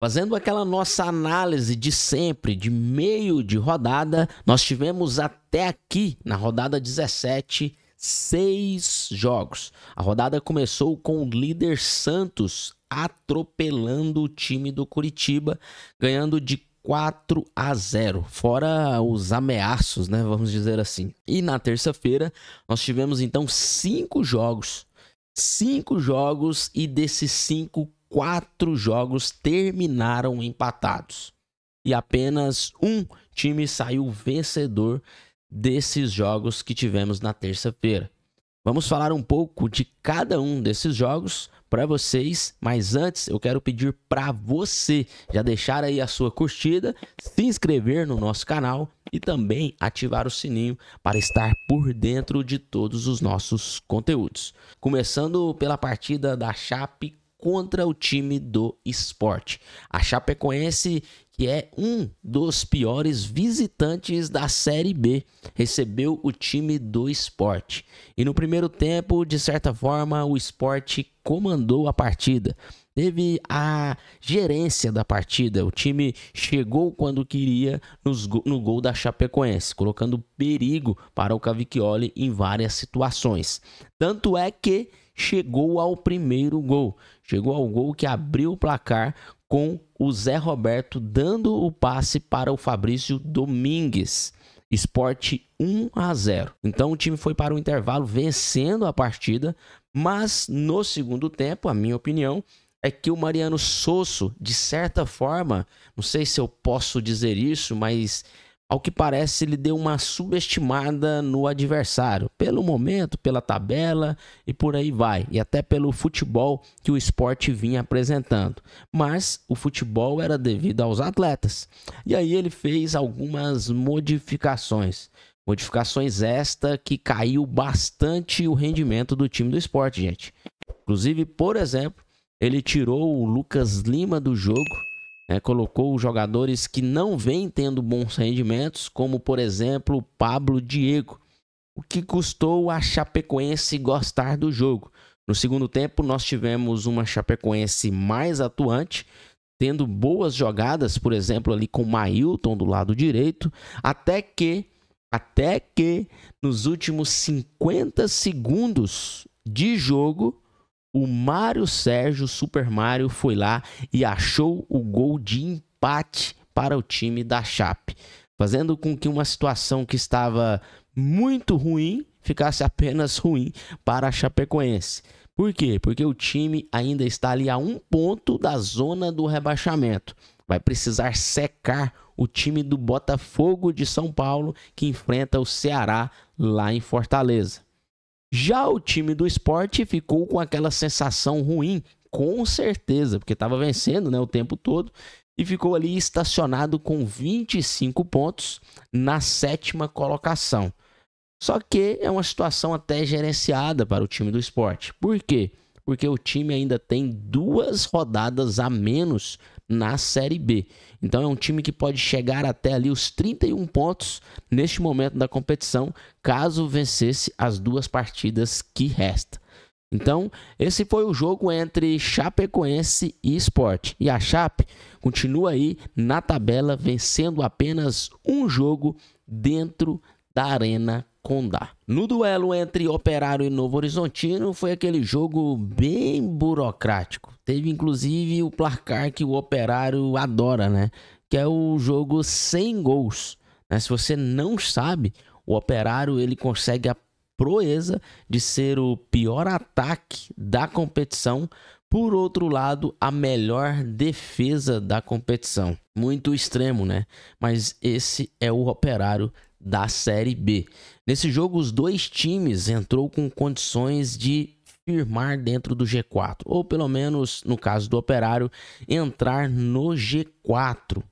Fazendo aquela nossa análise de sempre, de meio de rodada, nós tivemos até aqui, na rodada 17, seis jogos. A rodada começou com o líder Santos atropelando o time do Curitiba, ganhando de 4 a 0, fora os ameaços, né, vamos dizer assim. E na terça-feira, nós tivemos então cinco jogos. Cinco jogos e desses cinco quatro jogos terminaram empatados. E apenas um time saiu vencedor desses jogos que tivemos na terça-feira. Vamos falar um pouco de cada um desses jogos para vocês, mas antes eu quero pedir para você já deixar aí a sua curtida, se inscrever no nosso canal e também ativar o sininho para estar por dentro de todos os nossos conteúdos. Começando pela partida da Chape contra o time do esporte. A Chapecoense, que é um dos piores visitantes da Série B, recebeu o time do esporte. E no primeiro tempo, de certa forma, o esporte comandou a partida. Teve a gerência da partida. O time chegou quando queria no gol da Chapecoense, colocando perigo para o Cavicchioli em várias situações. Tanto é que chegou ao primeiro gol. Chegou ao gol que abriu o placar com o Zé Roberto dando o passe para o Fabrício Domingues. Esporte 1 a 0. Então o time foi para o intervalo vencendo a partida, mas no segundo tempo, a minha opinião, é que o Mariano Sosso, de certa forma, não sei se eu posso dizer isso, mas ao que parece, ele deu uma subestimada no adversário, pelo momento, pela tabela e por aí vai, e até pelo futebol que o esporte vinha apresentando. Mas o futebol era devido aos atletas, e aí ele fez algumas modificações. Modificações esta que caiu bastante o rendimento do time do esporte, gente. Inclusive, por exemplo, ele tirou o Lucas Lima do jogo né, colocou jogadores que não vêm tendo bons rendimentos, como por exemplo o Pablo Diego, o que custou a Chapecoense gostar do jogo. No segundo tempo, nós tivemos uma Chapecoense mais atuante, tendo boas jogadas, por exemplo, ali com Mailton do lado direito, até que até que nos últimos 50 segundos de jogo, o Mário Sérgio Super Mario foi lá e achou o gol de empate para o time da Chape, fazendo com que uma situação que estava muito ruim ficasse apenas ruim para a Chapecoense. Por quê? Porque o time ainda está ali a um ponto da zona do rebaixamento. Vai precisar secar o time do Botafogo de São Paulo que enfrenta o Ceará lá em Fortaleza. Já o time do esporte ficou com aquela sensação ruim, com certeza, porque estava vencendo né, o tempo todo e ficou ali estacionado com 25 pontos na sétima colocação. Só que é uma situação até gerenciada para o time do esporte. Por quê? Porque o time ainda tem duas rodadas a menos na Série B. Então é um time que pode chegar até ali os 31 pontos neste momento da competição, caso vencesse as duas partidas que restam. Então, esse foi o jogo entre Chapecoense e Sport. E a Chape continua aí na tabela, vencendo apenas um jogo dentro da Arena Condá. No duelo entre Operário e Novo Horizontino, foi aquele jogo bem burocrático. Teve inclusive o placar que o Operário adora, né? Que é o jogo sem gols. Né? Se você não sabe, o Operário ele consegue a proeza de ser o pior ataque da competição por outro lado, a melhor defesa da competição. Muito extremo, né? Mas esse é o operário da Série B. Nesse jogo, os dois times entrou com condições de firmar dentro do G4, ou pelo menos, no caso do Operário, entrar no G4.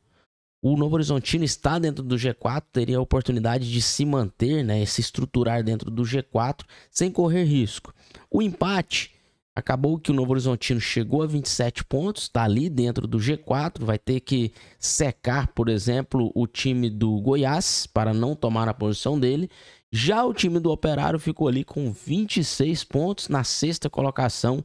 O Novo Horizontino está dentro do G4, teria a oportunidade de se manter, né, se estruturar dentro do G4 sem correr risco. O empate Acabou que o Novo Horizontino chegou a 27 pontos, está ali dentro do G4, vai ter que secar, por exemplo, o time do Goiás para não tomar a posição dele. Já o time do Operário ficou ali com 26 pontos na sexta colocação,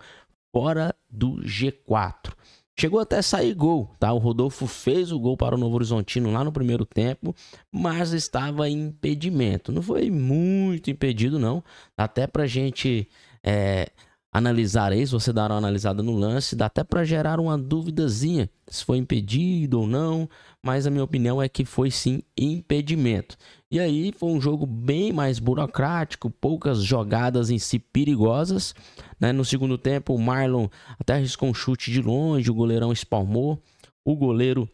fora do G4. Chegou até sair gol, tá? O Rodolfo fez o gol para o Novo Horizontino lá no primeiro tempo, mas estava em impedimento. Não foi muito impedido, não. Até pra gente é, Analisareis você dará uma analisada no lance, dá até para gerar uma duvidazinha se foi impedido ou não, mas a minha opinião é que foi sim impedimento. E aí foi um jogo bem mais burocrático, poucas jogadas em si perigosas. Né? No segundo tempo, o Marlon até arriscou um chute de longe, o goleirão espalmou, o goleiro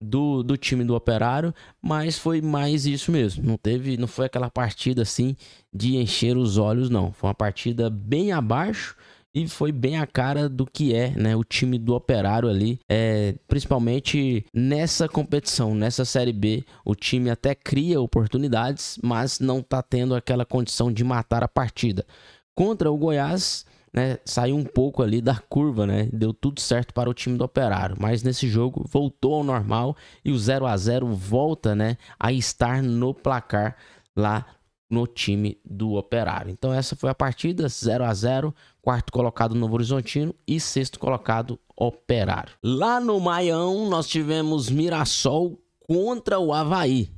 do, do time do Operário, mas foi mais isso mesmo. Não teve, não foi aquela partida assim de encher os olhos, não. Foi uma partida bem abaixo e foi bem a cara do que é né, o time do Operário ali, é, principalmente nessa competição, nessa Série B. O time até cria oportunidades, mas não está tendo aquela condição de matar a partida. Contra o Goiás, né, saiu um pouco ali da curva, né? Deu tudo certo para o time do Operário, mas nesse jogo voltou ao normal e o 0 a 0 volta, né, a estar no placar lá no time do Operário. Então essa foi a partida 0 a 0, quarto colocado Novo Horizontino e sexto colocado Operário. Lá no Maião nós tivemos Mirassol contra o Havaí.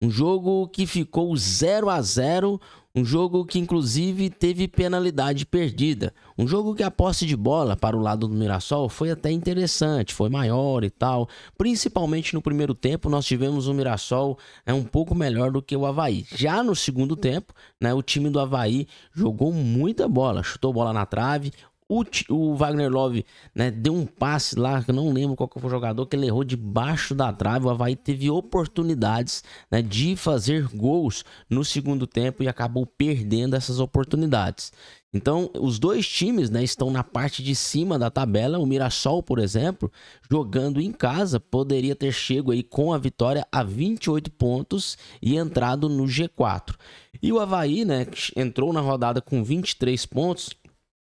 Um jogo que ficou 0 a 0, um jogo que inclusive teve penalidade perdida. Um jogo que a posse de bola para o lado do Mirassol foi até interessante, foi maior e tal. Principalmente no primeiro tempo, nós tivemos o um Mirassol é um pouco melhor do que o Havaí. Já no segundo tempo, né, o time do Havaí jogou muita bola, chutou bola na trave. O, o Wagner Love né, deu um passe lá, que eu não lembro qual que foi o jogador, que ele errou debaixo da trave. O Havaí teve oportunidades né, de fazer gols no segundo tempo e acabou perdendo essas oportunidades. Então, os dois times né, estão na parte de cima da tabela. O Mirassol, por exemplo, jogando em casa, poderia ter chego aí com a vitória a 28 pontos e entrado no G4. E o Havaí, né, entrou na rodada com 23 pontos,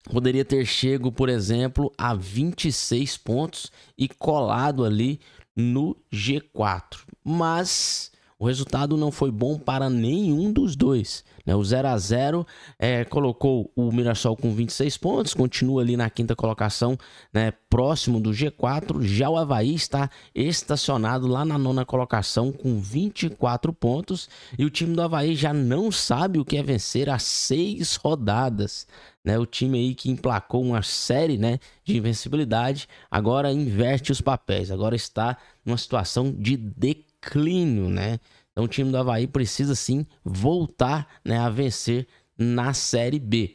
poderia ter chego, por exemplo, a 26 pontos e colado ali no G4. Mas o resultado não foi bom para nenhum dos dois. Né? O 0 a 0 é, colocou o Mirassol com 26 pontos, continua ali na quinta colocação, né, próximo do G4. Já o Havaí está estacionado lá na nona colocação com 24 pontos. E o time do Havaí já não sabe o que é vencer há seis rodadas né? O time aí que emplacou uma série, né, de invencibilidade, agora inverte os papéis, agora está numa situação de declínio, né? Então o time do Havaí precisa sim voltar, né, a vencer na série B.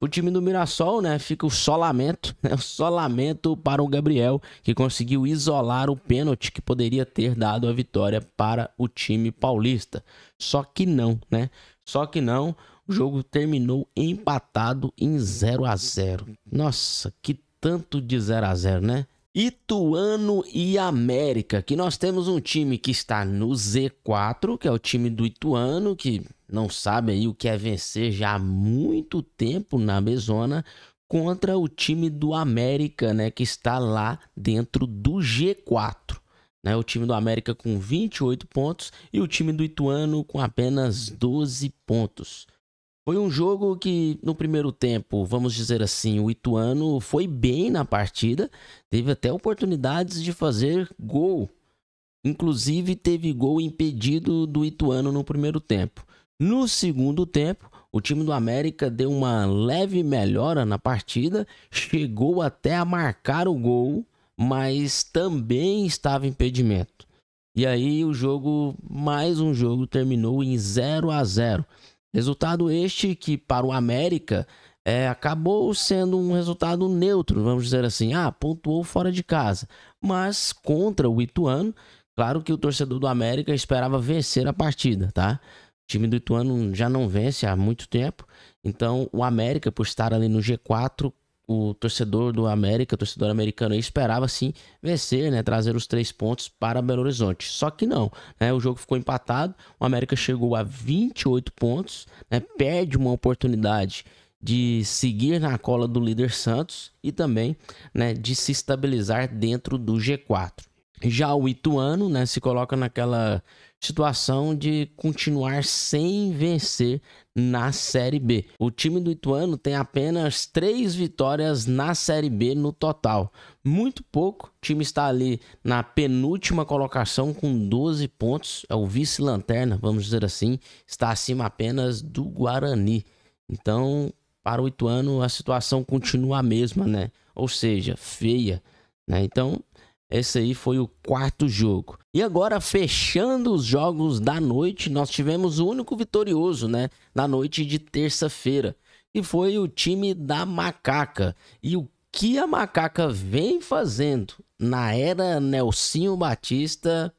O time do Mirassol, né, fica o solamento né, o solamento para o Gabriel, que conseguiu isolar o pênalti que poderia ter dado a vitória para o time paulista. Só que não, né? Só que não, o jogo terminou empatado em 0 a 0. Nossa, que tanto de 0 a 0, né? Ituano e América, que nós temos um time que está no Z4, que é o time do Ituano, que não sabe aí o que é vencer já há muito tempo na mesona, contra o time do América, né, que está lá dentro do G4. Né, o time do América com 28 pontos e o time do Ituano com apenas 12 pontos. Foi um jogo que, no primeiro tempo, vamos dizer assim, o Ituano foi bem na partida, teve até oportunidades de fazer gol. Inclusive, teve gol impedido do Ituano no primeiro tempo. No segundo tempo, o time do América deu uma leve melhora na partida, chegou até a marcar o gol, mas também estava impedimento. E aí o jogo, mais um jogo, terminou em 0 a 0 Resultado este que, para o América, é, acabou sendo um resultado neutro, vamos dizer assim. Ah, pontuou fora de casa. Mas contra o Ituano, claro que o torcedor do América esperava vencer a partida, tá? O time do Ituano já não vence há muito tempo. Então, o América, por estar ali no G4, o torcedor do América, o torcedor americano, esperava sim vencer, né, trazer os três pontos para Belo Horizonte. Só que não, né, o jogo ficou empatado, o América chegou a 28 pontos, né, perde uma oportunidade de seguir na cola do líder Santos e também né, de se estabilizar dentro do G4. Já o Ituano né, se coloca naquela situação de continuar sem vencer na Série B. O time do Ituano tem apenas três vitórias na Série B no total. Muito pouco. O time está ali na penúltima colocação com 12 pontos. É o vice-lanterna, vamos dizer assim. Está acima apenas do Guarani. Então, para o Ituano, a situação continua a mesma, né? Ou seja, feia. Né? Então, esse aí foi o quarto jogo. E agora, fechando os jogos da noite, nós tivemos o único vitorioso, né? Na noite de terça-feira. E foi o time da Macaca. E o que a Macaca vem fazendo na era Nelsinho Batista,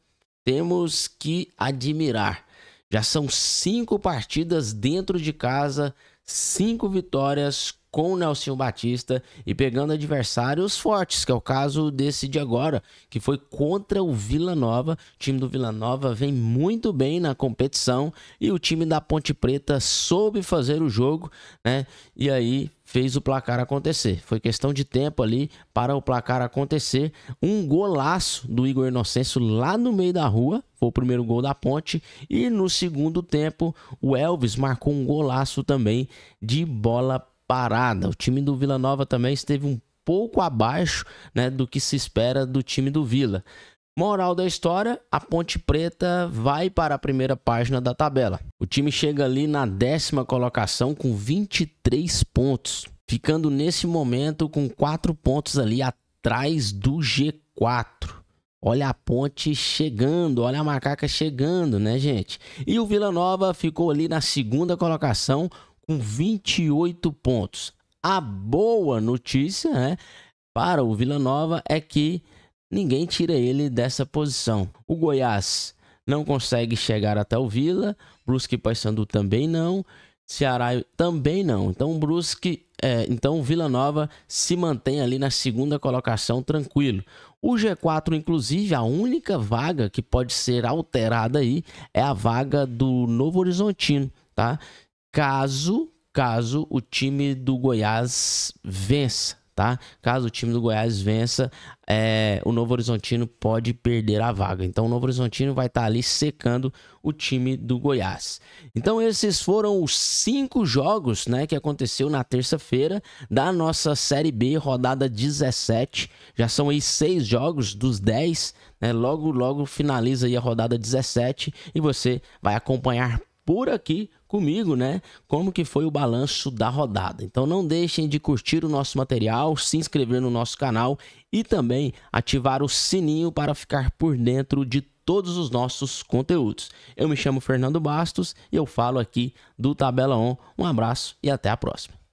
temos que admirar. Já são cinco partidas dentro de casa, cinco vitórias, com o Nelson Batista e pegando adversários fortes, que é o caso desse de agora, que foi contra o Vila Nova. O time do Vila Nova vem muito bem na competição e o time da Ponte Preta soube fazer o jogo, né? E aí fez o placar acontecer. Foi questão de tempo ali para o placar acontecer. Um golaço do Igor Inocêncio lá no meio da rua, foi o primeiro gol da Ponte e no segundo tempo o Elvis marcou um golaço também de bola parada. O time do Vila Nova também esteve um pouco abaixo né, do que se espera do time do Vila. Moral da história: a Ponte Preta vai para a primeira página da tabela. O time chega ali na décima colocação com 23 pontos, ficando nesse momento com 4 pontos ali atrás do G4. Olha a ponte chegando, olha a macaca chegando, né, gente? E o Vila Nova ficou ali na segunda colocação com 28 pontos. A boa notícia né, para o Vila Nova é que ninguém tira ele dessa posição. O Goiás não consegue chegar até o Vila, Brusque e Paysandu também não, Ceará também não. Então Brusque, é, então Vila Nova se mantém ali na segunda colocação tranquilo. O G4, inclusive, a única vaga que pode ser alterada aí é a vaga do Novo Horizontino, tá? caso, caso o time do Goiás vença, tá? Caso o time do Goiás vença, é, o Novo Horizontino pode perder a vaga. Então o Novo Horizontino vai estar tá ali secando o time do Goiás. Então esses foram os cinco jogos, né, que aconteceu na terça-feira da nossa Série B, rodada 17. Já são aí seis jogos dos 10, né? Logo, logo finaliza aí a rodada 17 e você vai acompanhar por aqui comigo, né? Como que foi o balanço da rodada. Então não deixem de curtir o nosso material, se inscrever no nosso canal e também ativar o sininho para ficar por dentro de todos os nossos conteúdos. Eu me chamo Fernando Bastos e eu falo aqui do Tabela On. Um abraço e até a próxima.